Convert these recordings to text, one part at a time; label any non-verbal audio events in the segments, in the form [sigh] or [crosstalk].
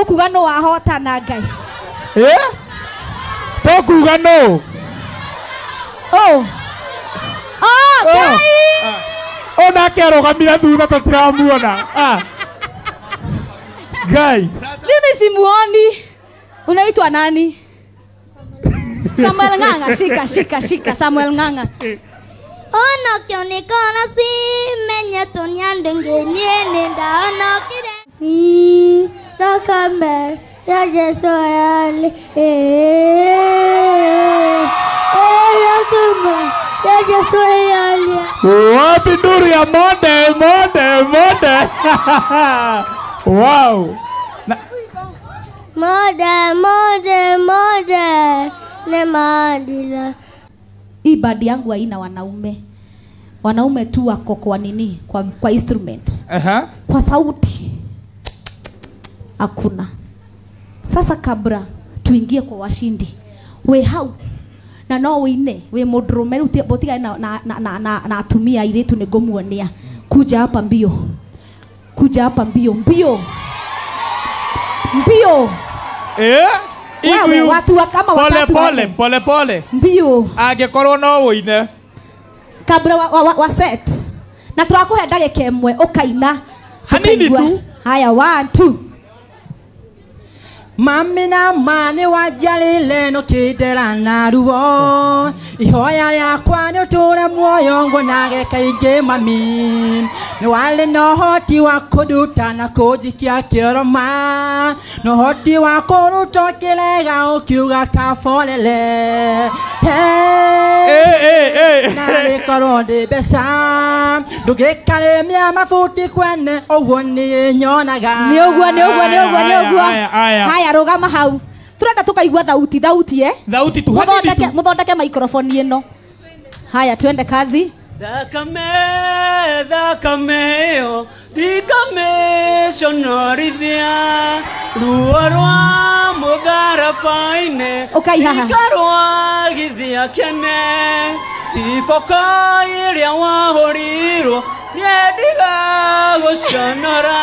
gå kuga nå wahotana ngai to kuga nå å nake arå gamire thutha tå tiramuona ah. ngai mimi simuoni unaitwa nani Samuel Ng'ang'a, shika shika shika Samuel Ng'ang'a. Ona kona si menye tu ni andengenye nenda ona kire. Rakambe wapi ya mode mode mode [laughs] wow mode mode mode ne hii yangu haina wanaume wanaume tu wako kwa nini kwa, kwa instrument uh -huh. kwa sauti hakuna. Sasa kabla tuingie kwa washindi, we hau na no wine we mudurume riu na, na, na, na, na, na atumia airitu ni ngumuonia kuja hapa mbio kuja hapa mbio mbio mbio eh? Wewe, watu wa kama pole, pole, wane. pole, pole. mbio angikorwo no wine kabla wa, wa, wa, wa set na turakuhe ndagika kemwe, okaina. hanini tu haya one two Mamina mane wa jali leno kidela naruwo ihoya yakwa nä å tå re muoyo ngånage mami nä warä na hoti wa kå nduta na kå njikia kä roma na hoti wa kå ruta å kä rega å kiuga kaborere narä korwo ndä mbeca ndå gä karä mä mabuti kwene å guo nä nyonaga nä å guo nä å guo nä å haya rå gama hau tureka tukaigua thauti thauti eh thauti tu muthondeke muthondeke microphone ino haya twende kazi thakame thakameyo conorithia ruo rwa mũtharabainĩ ikarwa gĩthia kĩne iboko ĩrĩa wahũrirwo rĩendiga gũconora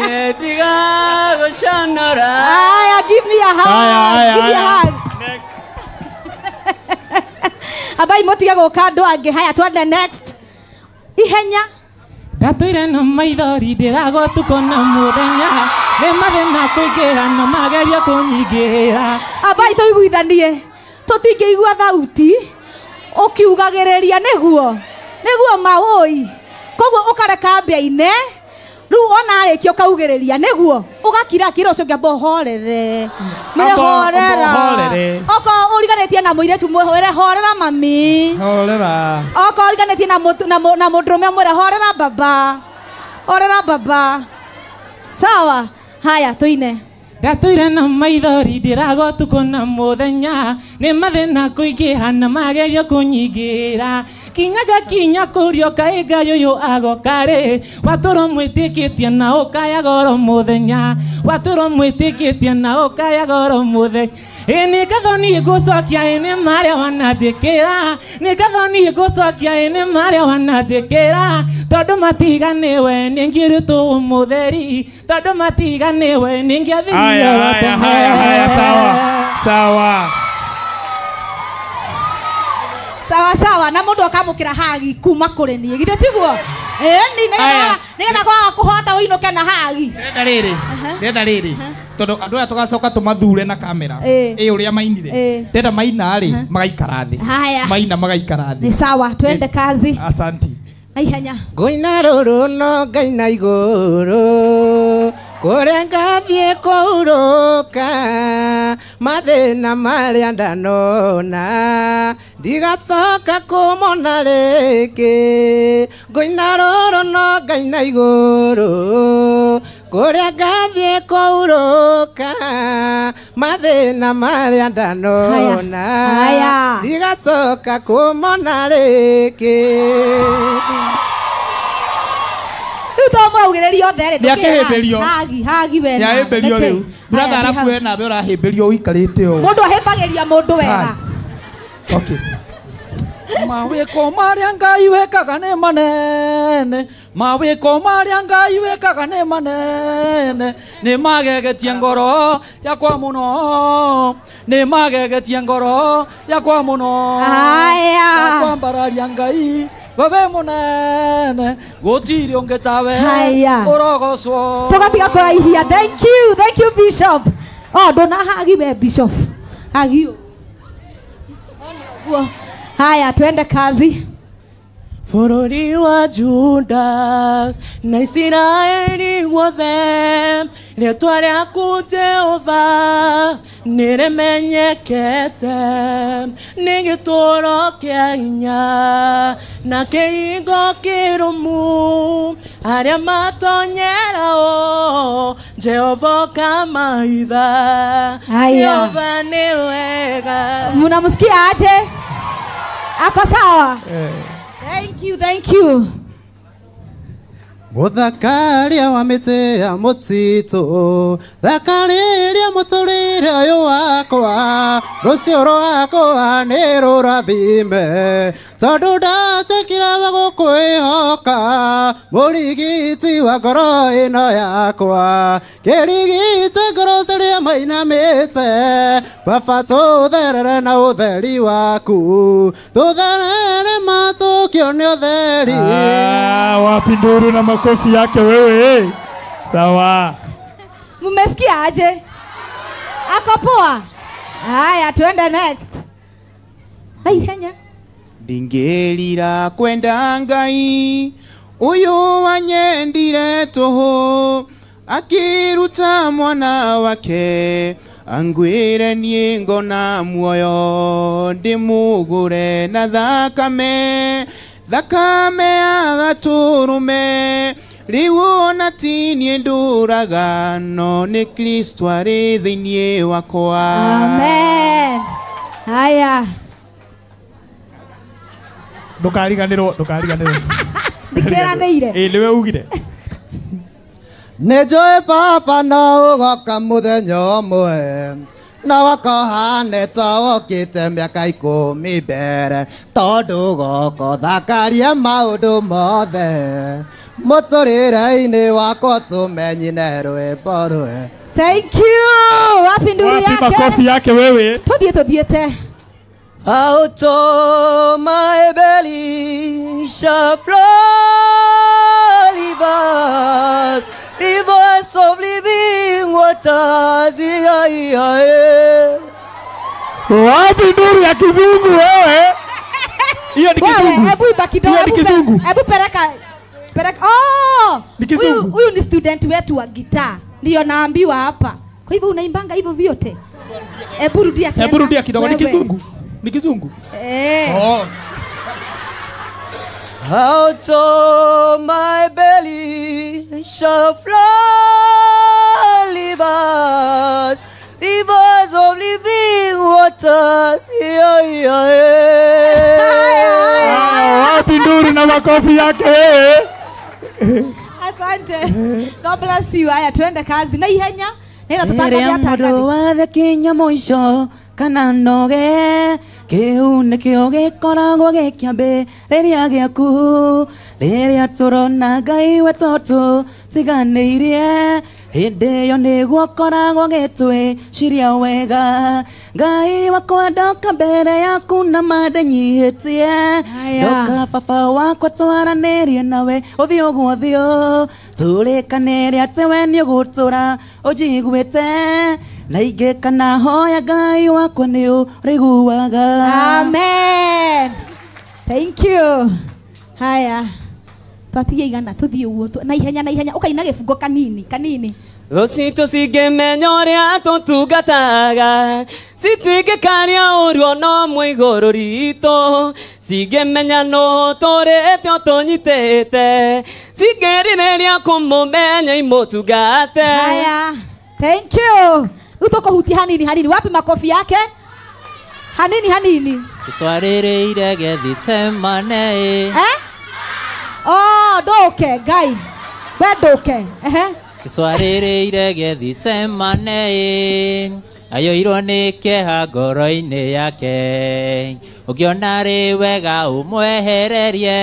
abai må me gå ka Haya, angä me [laughs] Next. ihenya motiga ire andu maithori haya twende Ihenya. na maithori ndirago tuko na muthenya nä mathä na kå ingä ra na magerio kå nyingä ra ambai tå iguithanie tå tingä igua thauti å kiugagä rä ria nä guo nä guo i koguo å kareka mbia-inä riu wona ra å cio ngä kira å horere ũhorere mwĩre horera okorwo tie na mũirĩtu re horera mami okorwo tie na mwä re horera baba horera baba sawa haya ine ndatũire na maithori ndä ũtukũ na må thenya nä mathä na magerio kũnyingĩra kinyaga kinya kurio kai gayo yo agokare watoro mwitikitie na ukaya goro muthenya watoro mwitikitie na ukaya goro muthenya ini kathoni ngucokia ini maria wananjikira ni kathoni ngucokia ini maria wananjikira tondu matiganiwe ni ngiritu mutheri tondu matiganiwe ni ngiathirio tena sawa sawa sawa sawa na mundu akamukira hagi kuma kuri nie githä tiguo nä getha kwaga kå hota å inå na hagi ndenda rä rä ndenda rä rä tondå andå aya tå gacoka tå mathure na kamera ä å rä a mainire ndenda maina rä magaikara thä maina magaikara thä sawa twende kazi asanti naihenya ngoina rå rå no ngaina igå kå kuria mathä na marä a ndanona ndigacoka kå mona rä ngå ina rå rå no ngaina igũrũ kuria mathä na marä a ndanona ndigacoka rä rĩngĩ rä u tomå raugä rä rio othe akä hä mbä rio hagi ahä mbä rio rä u ratha arabu we nawe å rahä mbä rio å ikarä te å må ndå ahä mbagä ria må ndå wega mawä marä a ngai wĩkaga nä manene mawä marä a ngai wĩkaga nä manene nä magegetie ngoro yakwa må no nä magegetie ngoro yakwa mũno akwambararia ngai wewe munene gutiri ungitawe haya urogocwo tugatiga kuraihia thank you thank you bishop oh hagi we bishop agi guo haya twende kazi bururi wa juda na isiraeli guothe rĩtwa rĩaku jehova nĩ rĩmenyekete nĩ gĩtũũro kĩa hinya na kĩhingo kĩrũmu arĩa matonyera o jehova kamaitha jehova nĩ wega mnamsikia aje ako sawa eh. thank you thank you ngo thakaria wamitea mutsitso thakariria muturire uyu wakwa rucio rwakwa ni rurathime tondu ndatikiraga gukwihoka murigiti wa ngoro ino yakwa kirigiti ngoro ciria mainamite baba tutherere na utheri waku tutherere matukio ni utheri ah, wapinduru na maku makofi yake wewe. Sawa. Mmesikia aje? Ako poa? Haya, tuende next. Ai, Kenya. kwenda Ngai uyu wanyendire toho akiruta mwana wake angwĩre niĩ na muoyo ndimugure na thakame thakame ya gatũrũme rĩu ona ti niĩ ndũraga no nĩ kristo arĩ thĩinĩ wakwa amen haya ndũkariganĩrwo ndũkariganĩrwo [laughs] ndikĩranĩire ĩ nĩwe ugire nĩ njũĩ baba no ũgoka mũthenya ũmwe na wakohanĩtwo ũkĩte mĩaka ikũmi mbere tondũ gũkũthakaria maũndũ mothe mũtũrĩre-inĩ wakwa tũmenyine rwĩmbo rwe thank you wapi yake makofi yake wewe tuthiĩ tuthiĩte Out of my belly shall flow rivers, rivers of living waters. Yeah, yeah, yeah. Wapi nuru ya kizungu wewe? Hiyo ni kizungu. Hebu iba kidogo. Ni kizungu. Hebu pereka pereka. Oh! Ni kizungu. Huyu ni student wetu wa gitaa. Ndio naambiwa hapa. Kwa hivyo unaimbanga hivyo vyote? Hebu rudia tena. Hebu rudia kidogo. Ni kizungu. Ni kizungu. Eh. Oh. Out of my belly shall flow rivers rivers of living waters. Eh. Yeah, yeah, yeah. Wapi nduru na makofi yake. Eh. Asante. God bless you. Aya, tuende kazi na ihenya. Nenda tutatangathia tangathi. wa the thekinya muico kana noge kiu nikio gikoragwo gikiambĩrĩria gĩaku rĩrĩa tũrona ngai wetotũ tiganĩirie yo hĩndĩ ĩyo nĩgũkoragwo ciria wega ngai wakwa ndoka mbere yaku na mandenyihĩtie ndoka baba wakwa twaranĩrie nawe ũthiĩ ũguo thiũ tũrĩkanĩre atĩ we nĩ ũgũtũra ũnjiguĩte na kana hoya ngai wakwa nĩ ũrĩiguaga amen thank you haya twatige igana tuthie uguo na ihenya na ihenya ukaina gibungo kanini kanini rucitu cingimenya uria tutungataga citingikaria ũru ona ũmwe igũrũ ritũ cingĩmenya nũ tũrĩte ũtũnyitĩte cingĩrirĩria kũmũmenya imũtungate haya thank you rĩu tũkũhutia hanini hanini wapi makobi yake hanini hanini kiswarĩrĩire gethicemane eh? oh nduke ngai we nduke ehe twarĩrĩire gethicemane ayoirwo nä kĩeha ngoro inä yake ũngĩona rĩ wega ũmwehererie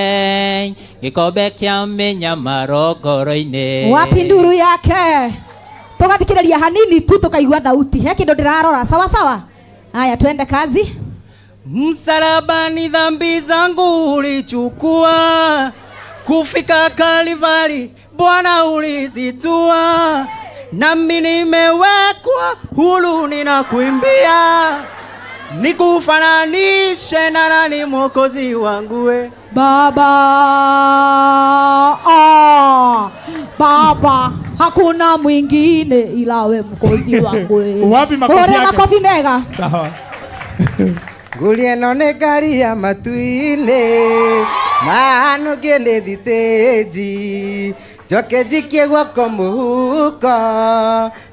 gĩkombe kĩa mĩnyamaro ngoro-inĩ wapi nduru yake ria hanini tu kaigua thauti he kĩndũ ndĩrarora sawa sawa aya twende kazi msalabani dhambi zangu ulichukua Kufika Kalivari, Bwana ulizitua, nami nimewekwa huru, ninakuimbia nikufananishe na nani mwokozi wangue Baba. Ah, Baba, hakuna mwingine ila we mwokozi Wapi makofi yake? makofi mega. Sawa nguria ino ni ngari ya matu-ini na nugie ni thitĩnji njoke njikie guoko mũhuko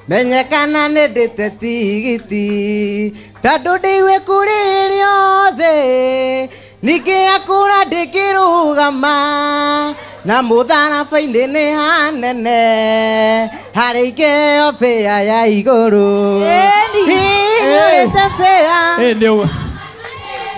menyekana kana nĩ ndĩte tigiti tondũ ndĩigwe kurĩrĩo thĩ ningĩ akũra ndĩkĩrũgama na mũtharaba-inĩ nĩ hanene harĩ ikeo bĩa ya igũrũ hiũrĩte bĩa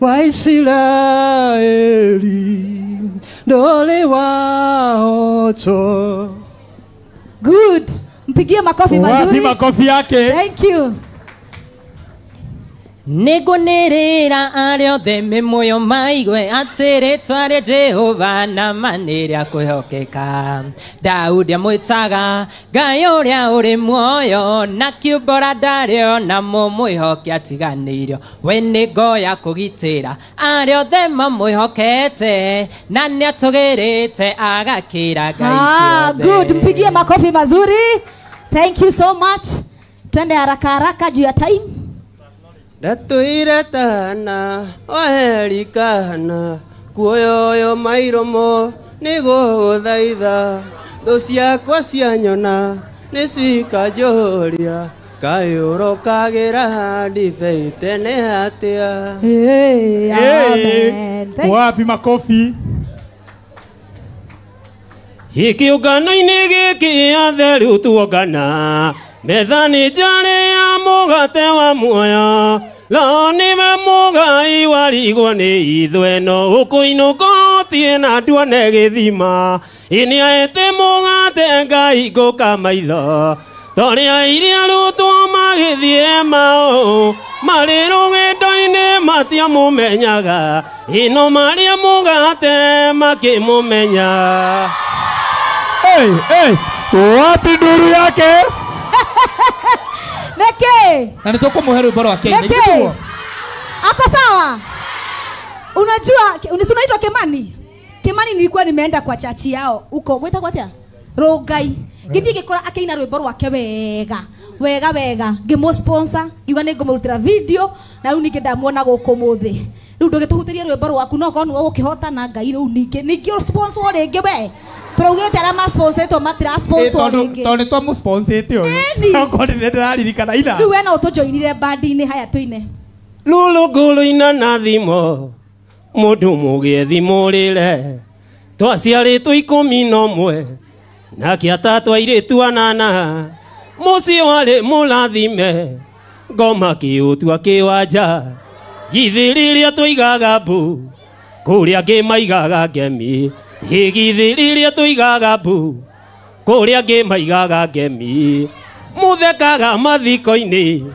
Waisraeli dole waoto. Good, mpigie makofi mazuri. Wapi makofi yake? Thank you nigunerera aria othe me muoyo maigue ati ritwa ria jehova na maniria kwihokeka daudi amwitaga ngai uria uri muoyo na kiumbora dario na mumwihoki atiganiirio we ni ngoya kugitira aria othe mamwihokete na niatugirite agakira ngai ah, good mpigie makofi mazuri thank you so much twende haraka haraka juu ya time ndatwire tana oherikana kuoyoyo mairomo nĩgũgũthaitha thũ ciakwa cianyona nĩ cikanjũria kayũro kagĩra ndibei tene atĩa hey, hey, wapi makobi gĩkĩũngano-inĩ gĩkĩ atheri tuongana methani njarä mugate wa muoyo loni ma mugai warigwo ni ithwe no ukuinuka tie na nduone githima ini aete mugate ngai nguka maitho tori aire arutwo magithie mao marä rå matia må menyaga ino marä a må gate makä må menya wapi nduru yake Niki. Na nitukumuhe rwimbo rwa Kenya. Niki. Ako sawa? Unajua unaitwa Kimani? Kimani nilikuwa nimeenda kwa chachi yao huko. uko gwitagwo atia? Rongai. Githi gikora akaina rwimbo rwake wega. Wega wega. Ngimu sponsor, iuga ni ngumurutira video na riu ningi ndamuona guku muthi. Riu ndugituhutirie rwimbo rwaku no kono niwe gukihotana ngai riu ningi ningi sponsor ringi we turaugite aria masponsetwo matirasponswo ringi eh, tondu twamusponsete uyu [laughs] okorwo ndire ndiraririkana ira riu we no tujoinire bandi-ini haya tuine lulu nguluina na thimo mundu mugie thimurire twaciaritwo ikumi na ũmwe nake atatwa airĩtu anana mũciĩ warĩ mũrathime ngoma kĩũtua kĩwanja githĩ rĩrĩa twaigaga mbu kũrĩa maigaga ngemi igithiri ria tuigaga mbu kuria maigaga ngemi muthekaga mathiko-ini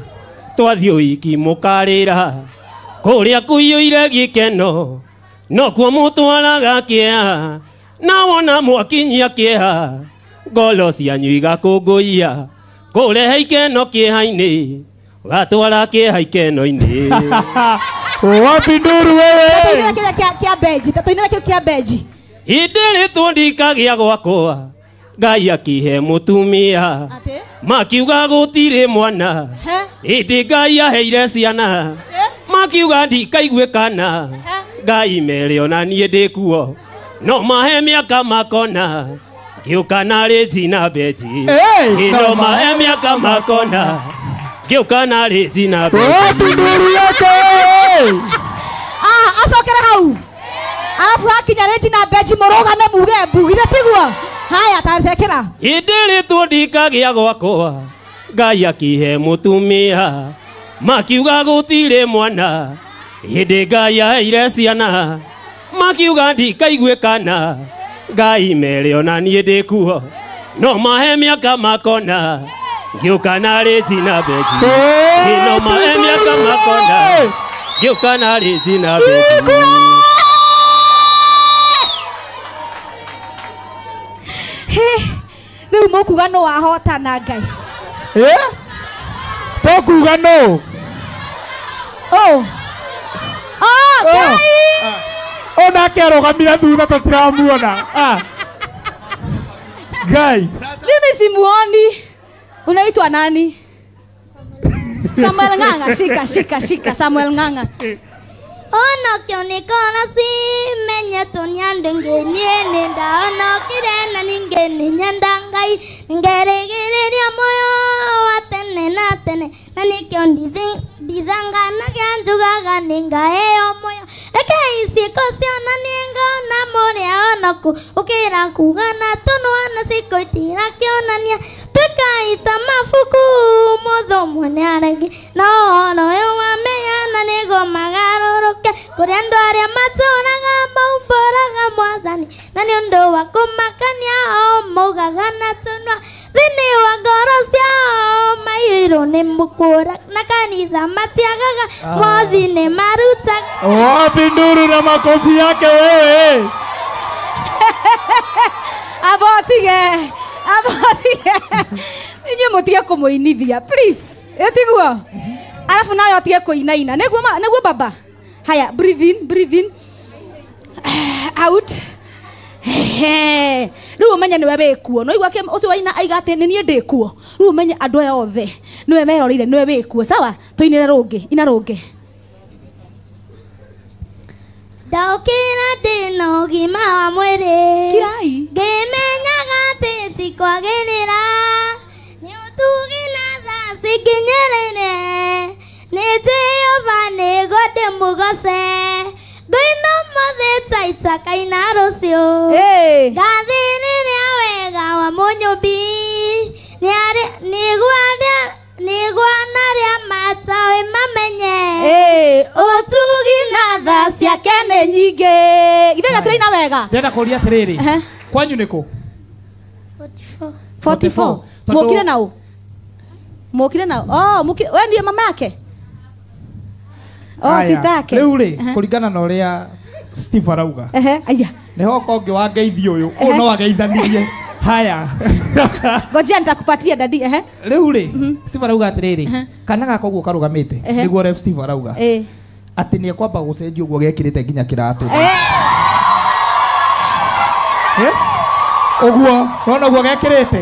twathiĩ wiki mukarĩra kuria kuiyũire gĩkeno nokuo mũtwaraga kĩeha na wona mwakinyia kĩeha ngolo cianyu igakũngũiya kũrehe ikeno kĩeha-inĩ gatwara kĩeha ikeno-inĩ [laughs] wapinduru wewe kĩrĩa kĩa mbenji tatuinĩra kĩu kĩa mbenji hindĩrĩtwo ndikagĩa gwakwa ngai akihe mũtumia makiuga gũtirĩ mwana hĩndĩ ngai aheire ciana makiuga ndikaiguĩkana ngai mere ona niĩ ndĩkuo no mahe mĩaka makona ngĩũka narĩ njina mbenji ĩno mahe mĩaka makona ngĩũka narĩ njina mbenji ah, acokere hau arabu hakinya rĩnji na mbenji mũrũgame muge mbugire tiguo haya tathekera indĩrĩtwo ndikagĩa gwakwa ngai akihe mũtumia makiuga gũtirĩ mwana hĩndĩ ngai aheire ciana makiuga ndikaiguĩkana ngai mere ona niĩ ndĩkuo no mahe mĩaka makona ngĩũka narĩ njina mbenji no mahe mĩaka makona ngĩũka narĩ njina mbenji rä u må kuga nå wahotana ngai ä tå kuga nå arå gamire thutha tå tiramuona ngai mimi simuoni unaitwa nani [laughs] samuel ng'ang'a shika shika shika samuel ng'ang'a Ono kionekana si menya tonyando ngeniene ndaona ngai ningeni nyandangai ngeregereria moyo wa tene na tene na nikio ndithanga na kĩanjugaga nĩngaheo moyo rekei ciĩko cionanie ngaona mũrĩa onoku ũkĩra kuga na tũnua na cikũ itirakĩonania kaita mafuku muthumwe nä arege na ono yo yå wa meana nä go magarå ke kå rä andå arä a matåraga maumbåraga mwathani na nä å ndå wa kå makania o maugaga na tunwa thä wa ngoro ciao maiyå nä må na kanitha matiagaga ah. mothi nä marutaga wapi oh, nduru na makofi yake wewe avotige [laughs] inyuĩ må kũmũinithia please ĩtiguo arabu nawe atige kũinaina nĩguo nĩguo baba haya breathe in breathe in rä u å menye nä we wä kuo no igua å cio waina aiga atä nä niä ndä kuo rä u å menye andå aya othe nä we meroreire nä we wä kuo sawa tå inä re rå ngä ina rå ngä ndaukire ndina ũgima wa mwĩrĩ kirai ngĩmenyaga atĩ ti kwagĩrĩra nĩ ũtugi na thaa cinginyĩrĩire nĩnjĩyũba nĩguo ndĩmũgoce ngoima mũthĩ ta itakaina rũciũ ngathĩ nĩrĩa wega wa mũnyũmbi nĩguo mamenye ũtugi na tha ciake nĩ nyingĩ ithe gatirĩ na wega atä rä rä kwanyu nĩ kũ mũkire naũ oh, mũkire naũ we ndiĩ mama yake u rä kå ringana na ũrĩa steve arauga å ngä wa ngeithi yå å no ageithanirie [laughs] haya [laughs] ngojea nitakupatia dadi ehe rĩu rĩ mhm. steve arauga atĩrĩrĩ kana gako guo karũgamĩte nĩguo ref steve arauga atĩ nĩ ekwamba gũcenjia ũguo gekĩrĩte nginya kĩratũ ũguo rona ũguo gekĩrĩte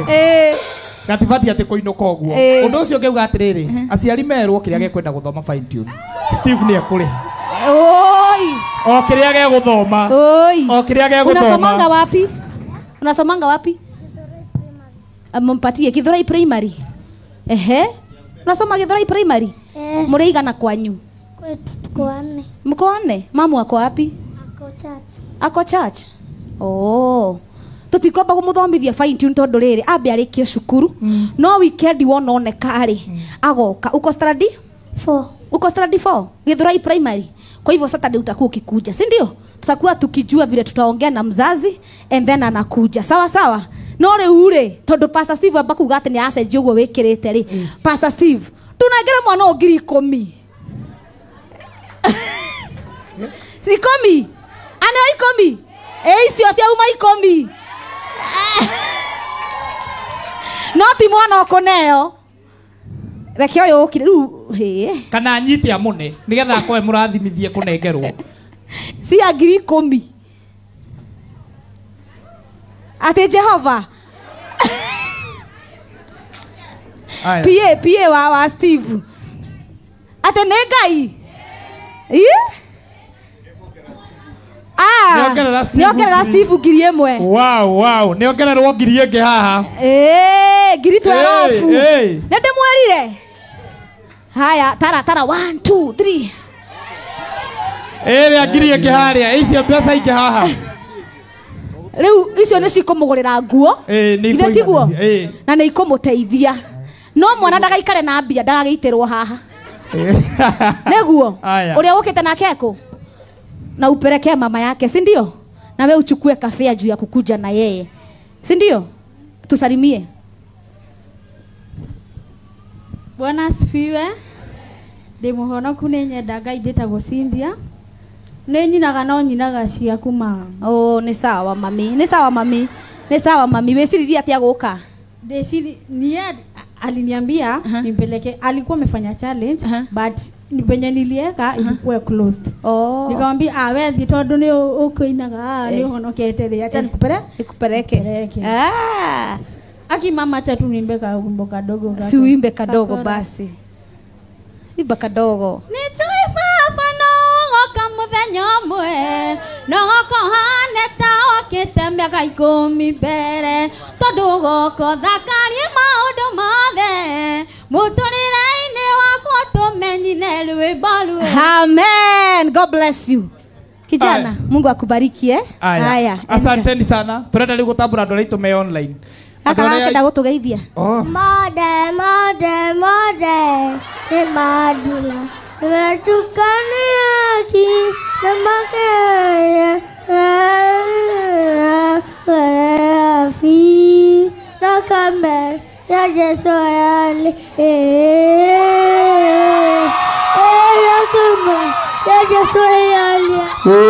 gatibati atä kå inå ka å guo å ndå å cio ngä uga atä rä rä aciari merwo kä rä a fine tune thoma steve nä ekå rä ha o kä rä a gegå thoma o kä thoma unasomanga wapi unasomanga wapi mumpatie githurai primary ehe unasoma githurai primary eh. muri igana kwanyu kwane mkoane mamu ako api ako church ako church oh tutikwamba kumuthomithia fine tune tondu riri ambe arikie cukuru mm. no weekend wona oneka ri mm. agoka uko study 4 uko study 4 githurai primary kwa hivyo saturday utakuwa ukikuja si ndio tutakuwa tukijua vile tutaongea na mzazi and then anakuja sawa sawa no u-rä ri tondu pastor steve amba å guo ni kä rä te rä pastor steve ndunangira mwana å ngiri ikumi ikå mi ä icio ciauma mi [laughs] no ti mwana å kå neo reke å yå å kire rä u kana nyite amå ne nä getha akoe må rathimithie kå nengerwo [laughs] cia ngiri ikå mi Ate Jehovah. Pie, pie wa wa steve ati nä ngai nä ongerera steve ngiri ä mwe nä ongererwo ngiri ä ngä haha ngiri twerobu nä ndä mwerire haya taratara ä rä a ngiri ä ngä harä a icio mbeca ingä haha [laughs] riu icio ni cikumugurira nguo ire tiguo na ni ikumuteithia no mwana ndagaikare na mbia ndagagĩitirwo haha niguo uria ukite nake ku na upelekea mama yake si ndio na we uchukue kafea juu ya kukuja na yeye si ndio tusalimie bwana asifiwe ndä må honoku nä nyenda ngai njä cindia nä nyinaga no nyinaga ciaku mama å oh, nä sawa mami nä sawa mami nä sawa mami wä ciririe atä agå ka nie aliniambia uh -huh. nipeleke alikuwa amefanya challenge uh-huh. but nipenye nilieka uh-huh. ilikuwa closed oh. nikamwambia ah wewe thi tondu ni ukoinaga ah, ni uhonokete eh. ri acha eh. nikupere nikupeleke ah aki mama acha tu niimbe kaumbo kadogo si uimbe kadogo basi imba kadogo nitoe nyomwe nogokohane ta okite miaka ikumi mbere tondu gokothakarie maundu mothe muturire-ini wakwa tumenyine rwimbo rwe amen god bless you kijana Aye. mungu akubariki eh? Aya. Aya. asanteni sana turenda riu gutambura andu aria itu me online gakagakenda gå tå geithia oh. mode mode mode nä mandira Wachukani haki na makaya Wafi na ya Yesu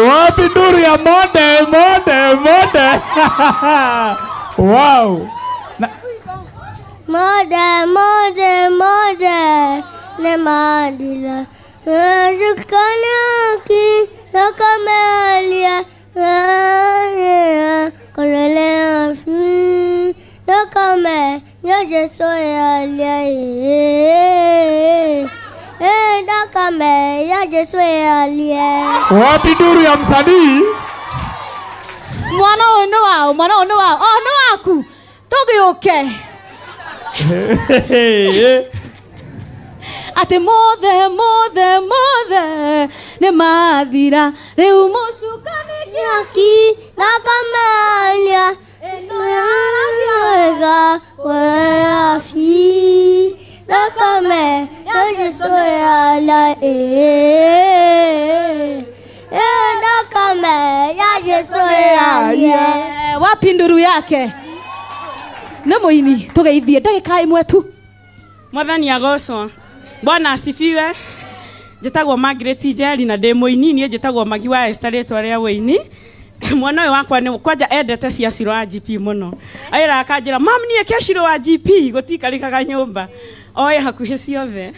Wapi nuru ya mode mode mode [laughs] Wow na... Mode mode ne madila Shikana na kamalia eh, Kolele eh, eh, Wapi duru ya msanii? Mwana ono wao, mwana ono wao, ono oh, waku. Togi uke. [laughs] ati mothe mothe mothe ni mathira riu mucukani kiaki na kamelia ino yaraiga werafi na kame na jesu yala ee kame ya jesu yalie wapi nduru yake nä må ini tå geithie ndagä ka ä mwe tu mwathani agocwa bwana asifiwe njitagwo Margaret Njeri na demo inini ini niä magi wa esta rä a ini mwana we yå wakwa nä kwanja endete cia ciro wa gp må no akajira ra mam ni kä ciro wa gp gå tikarä kaga oye hakuhe hakuhä ciothe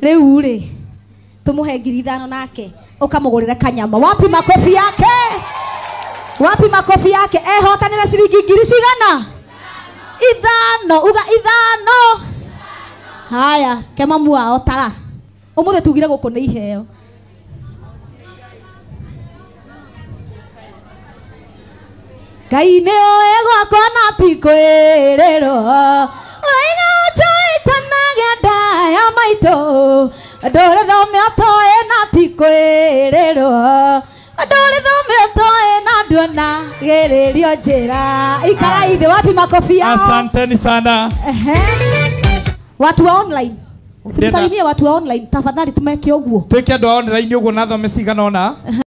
rä u tå må he ngiri ithano nake å kamå gå rä re kanyama wapi makofi yake wapi makofi yake ehotanä re ciringi ngiri cigana ithano uga ithano haya kema mwao tara umuthi tugire kå nä iheo ngai nä å gwakwa na tikwä rä ro oiga njoätanaga ndaya maitå rä thome åtoä na tikwä rä andå rä thome åtoä na nduona gä rä rio njä ra ikara ithä wapi sana uh -huh watu wa online simsalimie watu wa online tafadhali tumeke uguo twike andu a online uguo na thome cigana ona